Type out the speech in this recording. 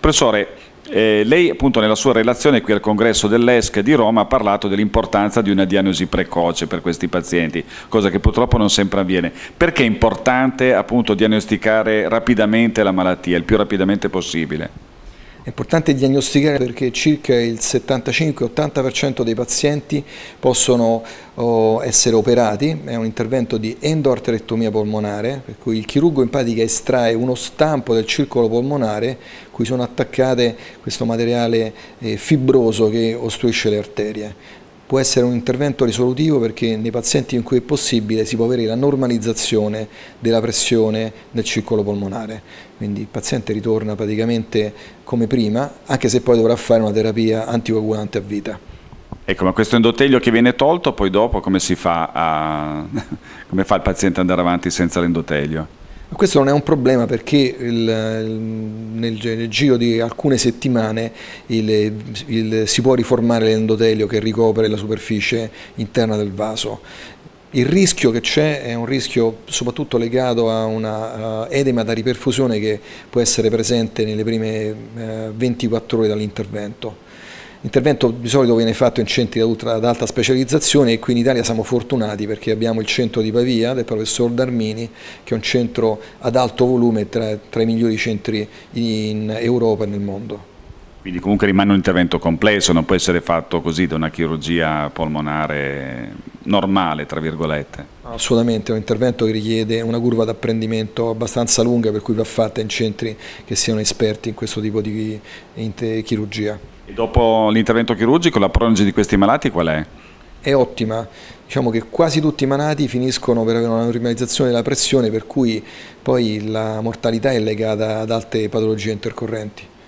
Professore, eh, lei appunto nella sua relazione qui al congresso dell'ESC di Roma ha parlato dell'importanza di una diagnosi precoce per questi pazienti, cosa che purtroppo non sempre avviene. Perché è importante appunto diagnosticare rapidamente la malattia, il più rapidamente possibile? È importante diagnosticare perché circa il 75-80% dei pazienti possono oh, essere operati, è un intervento di endoarterettomia polmonare, per cui il chirurgo in pratica estrae uno stampo del circolo polmonare cui sono attaccate questo materiale eh, fibroso che ostruisce le arterie può essere un intervento risolutivo perché nei pazienti in cui è possibile si può avere la normalizzazione della pressione nel circolo polmonare, quindi il paziente ritorna praticamente come prima, anche se poi dovrà fare una terapia anticoagulante a vita. Ecco, ma questo endotelio che viene tolto, poi dopo come si fa a... come fa il paziente ad andare avanti senza l'endotelio? Questo non è un problema perché il, nel, nel, giro di alcune settimane il, il, si può riformare l'endotelio che ricopre la superficie interna del vaso. Il rischio che c'è è un rischio soprattutto legato a un uh, eh, edema da riperfusione che può essere presente nelle prime uh, eh, 24 ore dall'intervento. L'intervento di solito viene fatto in centri ad alta specializzazione e qui in Italia siamo fortunati perché abbiamo il centro di Pavia del professor Darmini che è un centro ad alto volume tra, tra i migliori centri in Europa e nel mondo. Quindi comunque rimane un intervento complesso, non può essere fatto così da una chirurgia polmonare normale, tra virgolette. Assolutamente, è un intervento che richiede una curva d'apprendimento abbastanza lunga per cui va fatta in centri che siano esperti in questo tipo di chirurgia. E dopo l'intervento chirurgico la prognosi di questi malati qual è? È ottima, diciamo che quasi tutti i malati finiscono per avere una normalizzazione della pressione per cui poi la mortalità è legata ad altre patologie intercorrenti.